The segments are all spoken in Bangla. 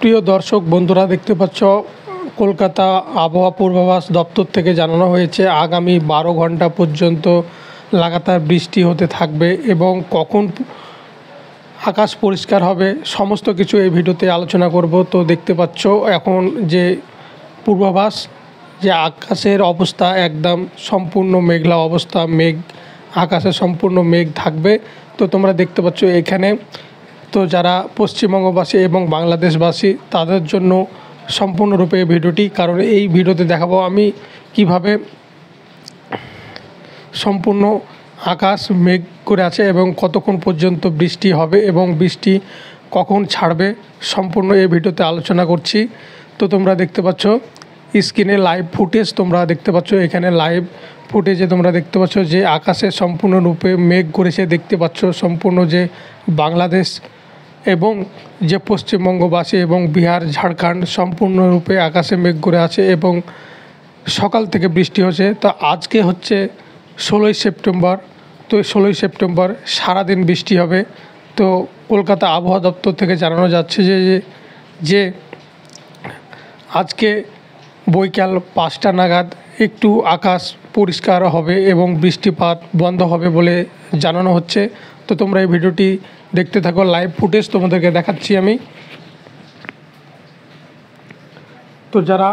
প্রিয় দর্শক বন্ধুরা দেখতে পাচ্ছ কলকাতা আবহাওয়া পূর্বাভাস দপ্তর থেকে জানানো হয়েছে আগামী বারো ঘন্টা পর্যন্ত লাগাতার বৃষ্টি হতে থাকবে এবং কখন আকাশ পরিষ্কার হবে সমস্ত কিছু এই ভিডিওতে আলোচনা করব তো দেখতে পাচ্ছ এখন যে পূর্বাভাস যে আকাশের অবস্থা একদম সম্পূর্ণ মেঘলা অবস্থা মেঘ আকাশে সম্পূর্ণ মেঘ থাকবে তো তোমরা দেখতে পাচ্ছ এখানে তো যারা পশ্চিমবঙ্গবাসী এবং বাংলাদেশবাসী তাদের জন্য সম্পূর্ণরূপে ভিডিওটি কারণ এই ভিডিওতে দেখাবো আমি কিভাবে সম্পূর্ণ আকাশ মেঘ করে আছে এবং কতক্ষণ পর্যন্ত বৃষ্টি হবে এবং বৃষ্টি কখন ছাড়বে সম্পূর্ণ এই ভিডিওতে আলোচনা করছি তো তোমরা দেখতে পাচ্ছ স্ক্রিনে লাইভ ফুটেজ তোমরা দেখতে পাচ্ছ এখানে লাইভ ফুটেজে তোমরা দেখতে পাচ্ছ যে আকাশে সম্পূর্ণরূপে মেঘ করেছে দেখতে পাচ্ছ সম্পূর্ণ যে বাংলাদেশ এবং যে পশ্চিমবঙ্গবাসী এবং বিহার ঝাড়খণ্ড সম্পূর্ণরূপে আকাশে মেঘ করে আছে এবং সকাল থেকে বৃষ্টি হচ্ছে তা আজকে হচ্ছে ষোলোই সেপ্টেম্বর তো ষোলোই সেপ্টেম্বর সারাদিন বৃষ্টি হবে তো কলকাতা আবহাওয়া দপ্তর থেকে জানানো যাচ্ছে যে যে আজকে বৈকাল পাঁচটা নাগাদ একটু আকাশ পরিষ্কার হবে এবং বৃষ্টিপাত বন্ধ হবে বলে জানানো হচ্ছে তো তোমরা এই ভিডিওটি দেখতে থাকো লাইভ ফুটেজ তোমাদেরকে দেখাচ্ছি আমি তো যারা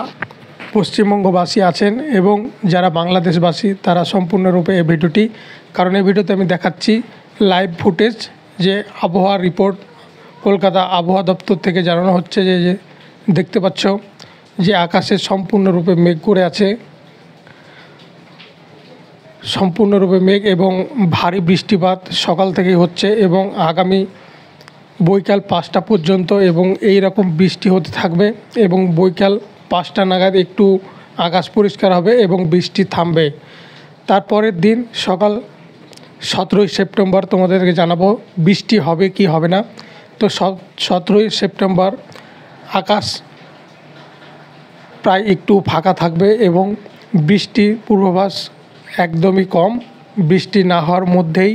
পশ্চিমবঙ্গবাসী আছেন এবং যারা বাংলাদেশবাসী তারা সম্পূর্ণরূপে এই ভিডিওটি কারণ এই ভিডিওতে আমি দেখাচ্ছি লাইভ ফুটেজ যে আবহাওয়া রিপোর্ট কলকাতা আবহাওয়া দপ্তর থেকে জানানো হচ্ছে যে দেখতে পাচ্ছ যে আকাশে সম্পূর্ণরূপে মেঘ করে আছে সম্পূর্ণরূপে মেঘ এবং ভারী বৃষ্টিপাত সকাল থেকে হচ্ছে এবং আগামী বৈকাল পাঁচটা পর্যন্ত এবং এই রকম বৃষ্টি হতে থাকবে এবং বৈকাল পাঁচটা নাগাদ একটু আকাশ পরিষ্কার হবে এবং বৃষ্টি থামবে তারপরের দিন সকাল সতেরোই সেপ্টেম্বর তোমাদেরকে জানাবো বৃষ্টি হবে কি হবে না তো সতেরোই সেপ্টেম্বর আকাশ প্রায় একটু ফাঁকা থাকবে এবং বৃষ্টির পূর্বাভাস একদমই কম বৃষ্টি না হওয়ার মধ্যেই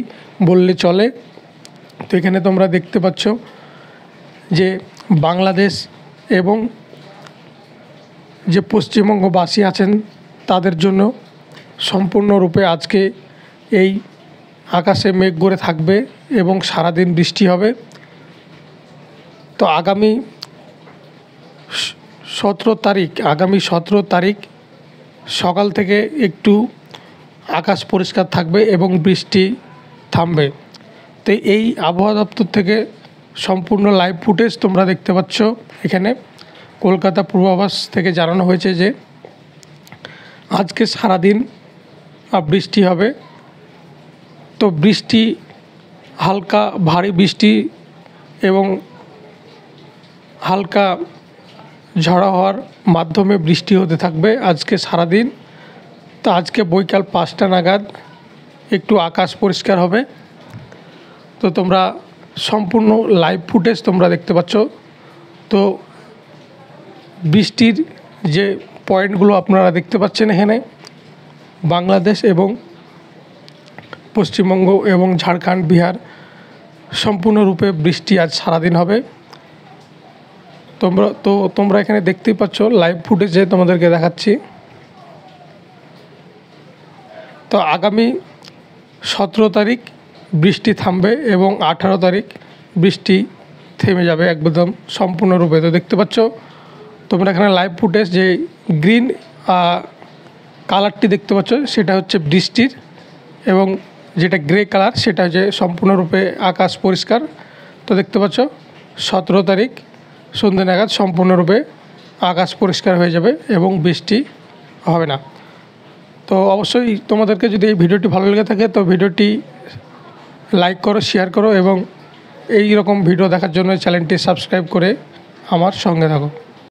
বললে চলে তো এখানে তোমরা দেখতে পাচ্ছ যে বাংলাদেশ এবং যে পশ্চিমবঙ্গবাসী আছেন তাদের জন্য সম্পূর্ণরূপে আজকে এই আকাশে মেঘ গড়ে থাকবে এবং সারাদিন বৃষ্টি হবে তো আগামী সতেরো তারিখ আগামী সতেরো তারিখ সকাল থেকে একটু আকাশ পরিষ্কার থাকবে এবং বৃষ্টি থামবে তো এই আবহাওয়া দপ্তর থেকে সম্পূর্ণ লাইভ ফুটেজ তোমরা দেখতে পাচ্ছ এখানে কলকাতা পূর্বাভাস থেকে জানানো হয়েছে যে আজকে সারাদিন বৃষ্টি হবে তো বৃষ্টি হালকা ভারী বৃষ্টি এবং হালকা ঝড়া হওয়ার মাধ্যমে বৃষ্টি হতে থাকবে আজকে সারাদিন তো আজকে বৈকাল পাঁচটা নাগাদ একটু আকাশ পরিষ্কার হবে তো তোমরা সম্পূর্ণ লাইভ ফুটেজ তোমরা দেখতে পাচ্ছ তো বৃষ্টির যে পয়েন্টগুলো আপনারা দেখতে পাচ্ছেন এখানে বাংলাদেশ এবং পশ্চিমবঙ্গ এবং ঝাড়খণ্ড বিহার সম্পূর্ণরূপে বৃষ্টি আজ সারাদিন হবে তোমরা তো তোমরা এখানে দেখতেই পাচ্ছ লাইভ ফুটেজে তোমাদেরকে দেখাচ্ছি তো আগামী সতেরো তারিখ বৃষ্টি থামবে এবং আঠারো তারিখ বৃষ্টি থেমে যাবে একদম সম্পূর্ণরূপে তো দেখতে পাচ্ছ তোমরা এখানে লাইভ ফুটেজ যে গ্রিন কালারটি দেখতে পাচ্ছ সেটা হচ্ছে বৃষ্টির এবং যেটা গ্রে কালার সেটা হচ্ছে সম্পূর্ণরূপে আকাশ পরিষ্কার তো দেখতে পাচ্ছ সতেরো তারিখ সন্ধ্যে নাগাদ সম্পূর্ণরূপে আকাশ পরিষ্কার হয়ে যাবে এবং বৃষ্টি হবে না তো অবশ্যই তোমাদেরকে যদি এই ভিডিওটি ভালো লেগে থাকে তো ভিডিওটি লাইক করো শেয়ার করো এবং এই রকম ভিডিও দেখার জন্য চ্যানেলটি সাবস্ক্রাইব করে আমার সঙ্গে থাকো